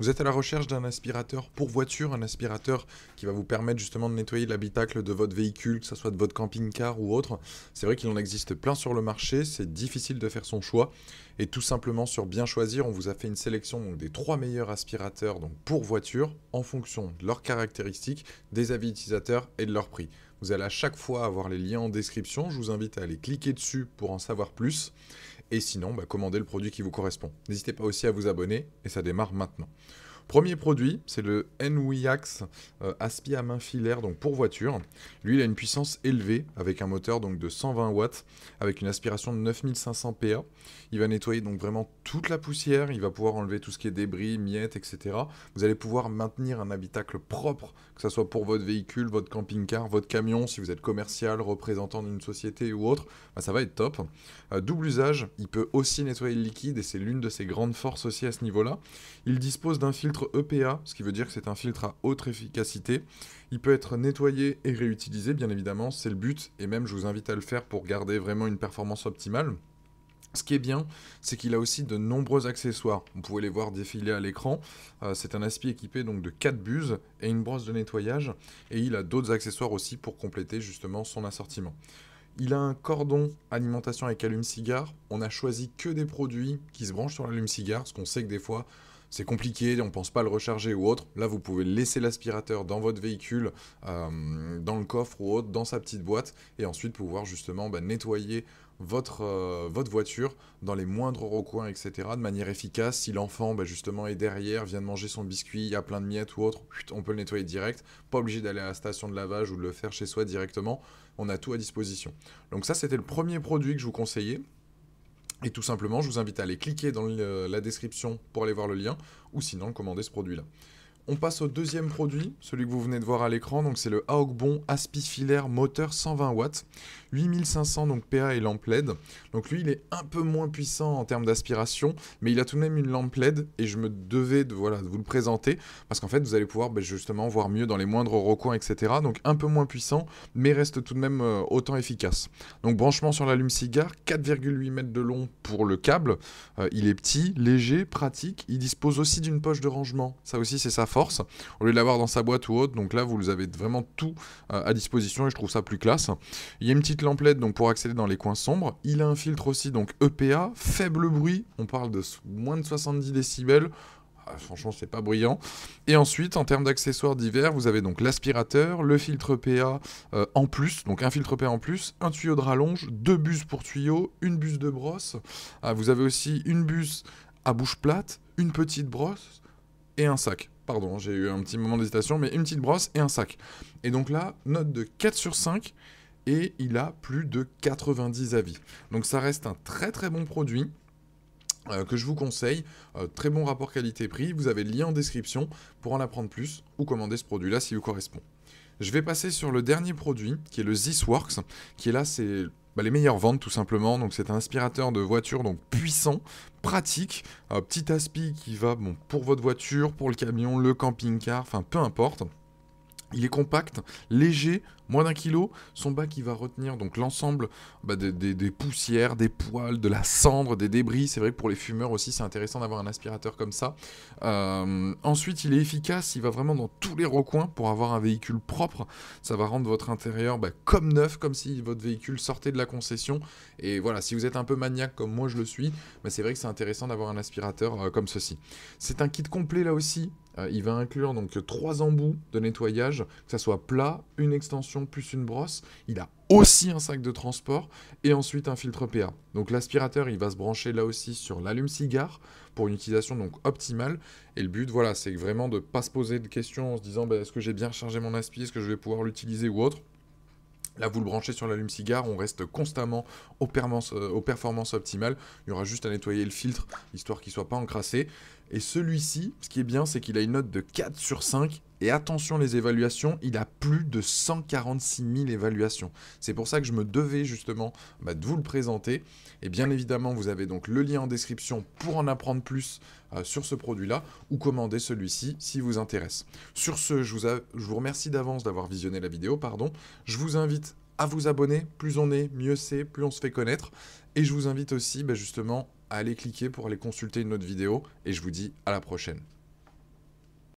Vous êtes à la recherche d'un aspirateur pour voiture, un aspirateur qui va vous permettre justement de nettoyer l'habitacle de votre véhicule, que ce soit de votre camping-car ou autre. C'est vrai qu'il en existe plein sur le marché, c'est difficile de faire son choix. Et tout simplement sur bien choisir, on vous a fait une sélection des trois meilleurs aspirateurs donc, pour voiture en fonction de leurs caractéristiques, des avis utilisateurs et de leur prix. Vous allez à chaque fois avoir les liens en description, je vous invite à aller cliquer dessus pour en savoir plus. Et sinon, bah, commandez le produit qui vous correspond. N'hésitez pas aussi à vous abonner et ça démarre maintenant. Premier produit, c'est le NWIAX euh, Aspi à main filaire, donc pour voiture. Lui, il a une puissance élevée avec un moteur donc de 120 watts, avec une aspiration de 9500 PA. Il va nettoyer donc vraiment toute la poussière, il va pouvoir enlever tout ce qui est débris, miettes, etc. Vous allez pouvoir maintenir un habitacle propre, que ce soit pour votre véhicule, votre camping-car, votre camion, si vous êtes commercial, représentant d'une société ou autre, bah, ça va être top. Euh, double usage, il peut aussi nettoyer le liquide et c'est l'une de ses grandes forces aussi à ce niveau-là. Il dispose d'un filtre EPA, e ce qui veut dire que c'est un filtre à haute efficacité. Il peut être nettoyé et réutilisé, bien évidemment, c'est le but, et même je vous invite à le faire pour garder vraiment une performance optimale. Ce qui est bien, c'est qu'il a aussi de nombreux accessoires. Vous pouvez les voir défiler à l'écran. Euh, c'est un aspi équipé donc de quatre buses et une brosse de nettoyage. Et il a d'autres accessoires aussi pour compléter justement son assortiment. Il a un cordon alimentation avec allume-cigare. On a choisi que des produits qui se branchent sur l'allume-cigare, ce qu'on sait que des fois, c'est compliqué, on ne pense pas le recharger ou autre. Là, vous pouvez laisser l'aspirateur dans votre véhicule, euh, dans le coffre ou autre, dans sa petite boîte, et ensuite pouvoir justement bah, nettoyer euh, votre, voiture dans les moindres recoins, etc., de manière efficace. Si l'enfant, bah, justement, est derrière, vient de manger son biscuit, il y a plein de miettes ou autre, on peut le nettoyer direct. Pas obligé d'aller à la station de lavage ou de le faire chez soi directement. On a tout à disposition. Donc ça, c'était le premier produit que je vous conseillais. Et tout simplement, je vous invite à aller cliquer dans la description pour aller voir le lien, ou sinon commander ce produit-là. On passe au deuxième produit, celui que vous venez de voir à l'écran, donc c'est le Aogbon Aspifilaire Moteur 120 watts. 8500 donc PA et lampe LED. Donc lui il est un peu moins puissant en termes d'aspiration, mais il a tout de même une lampe LED et je me devais de, voilà, vous le présenter parce qu'en fait vous allez pouvoir ben, justement voir mieux dans les moindres recoins etc. Donc un peu moins puissant mais reste tout de même euh, autant efficace. Donc branchement sur l'allume-cigare, 4,8 mètres de long pour le câble. Euh, il est petit, léger, pratique. Il dispose aussi d'une poche de rangement. Ça aussi c'est sa force. Au lieu de l'avoir dans sa boîte ou autre, donc là vous avez vraiment tout euh, à disposition et je trouve ça plus classe. Il y a une petite lamplette donc pour accéder dans les coins sombres. Il a un filtre aussi, donc EPA, faible bruit, on parle de moins de 70 décibels. Ah, franchement, c'est pas brillant. Et ensuite, en termes d'accessoires divers, vous avez donc l'aspirateur, le filtre e PA euh, en plus, donc un filtre e PA en plus, un tuyau de rallonge, deux buses pour tuyaux, une buse de brosse. Ah, vous avez aussi une buse à bouche plate, une petite brosse et un sac. Pardon, hein, j'ai eu un petit moment d'hésitation, mais une petite brosse et un sac. Et donc là, note de 4 sur 5 et il a plus de 90 avis. Donc ça reste un très très bon produit. Euh, que je vous conseille. Euh, très bon rapport qualité-prix. Vous avez le lien en description pour en apprendre plus ou commander ce produit-là s'il vous correspond. Je vais passer sur le dernier produit qui est le Zisworks, qui est là, c'est bah, les meilleures ventes tout simplement. Donc c'est un aspirateur de voiture donc puissant, pratique, euh, petit aspi qui va bon, pour votre voiture, pour le camion, le camping-car, enfin peu importe. Il est compact, léger, moins d'un kilo. Son bac, qui va retenir donc l'ensemble bah, des, poussières, des poils, de la cendre, des débris. C'est vrai que pour les fumeurs aussi, c'est intéressant d'avoir un aspirateur comme ça. Euh, ensuite, il est efficace. Il va vraiment dans tous les recoins pour avoir un véhicule propre. Ça va rendre votre intérieur bah, comme neuf, comme si votre véhicule sortait de la concession. Et voilà, si vous êtes un peu maniaque comme moi je le suis, bah, c'est vrai que c'est intéressant d'avoir un aspirateur euh, comme ceci. C'est un kit complet là aussi euh, il va inclure donc trois embouts de nettoyage, que ce soit plat, une extension plus une brosse. Il a aussi un sac de transport et ensuite un filtre PA. Donc l'aspirateur, il va se brancher là aussi sur l'allume-cigare pour une utilisation donc optimale. Et le but, voilà, c'est vraiment de ne pas se poser de questions en se disant ben, est-ce que j'ai bien chargé mon aspirateur est-ce que je vais pouvoir l'utiliser ou autre. Là, vous le branchez sur l'allume-cigare, on reste constamment aux, euh, performances optimales. Il y aura juste à nettoyer le filtre, histoire qu'il ne soit pas encrassé. Et celui-ci, ce qui est bien, c'est qu'il a une note de 4 sur 5. Et attention les évaluations, il a plus de 146 000 évaluations. C'est pour ça que je me devais justement bah, de vous le présenter. Et bien évidemment, vous avez donc le lien en description pour en apprendre plus euh, sur ce produit-là ou commander celui-ci si vous intéresse. Sur ce, je vous, vous remercie d'avance d'avoir visionné la vidéo, pardon. Je vous invite à vous abonner. Plus on est, mieux c'est, plus on se fait connaître. Et je vous invite aussi bah, justement allez cliquer pour aller consulter une autre vidéo et je vous dis à la prochaine.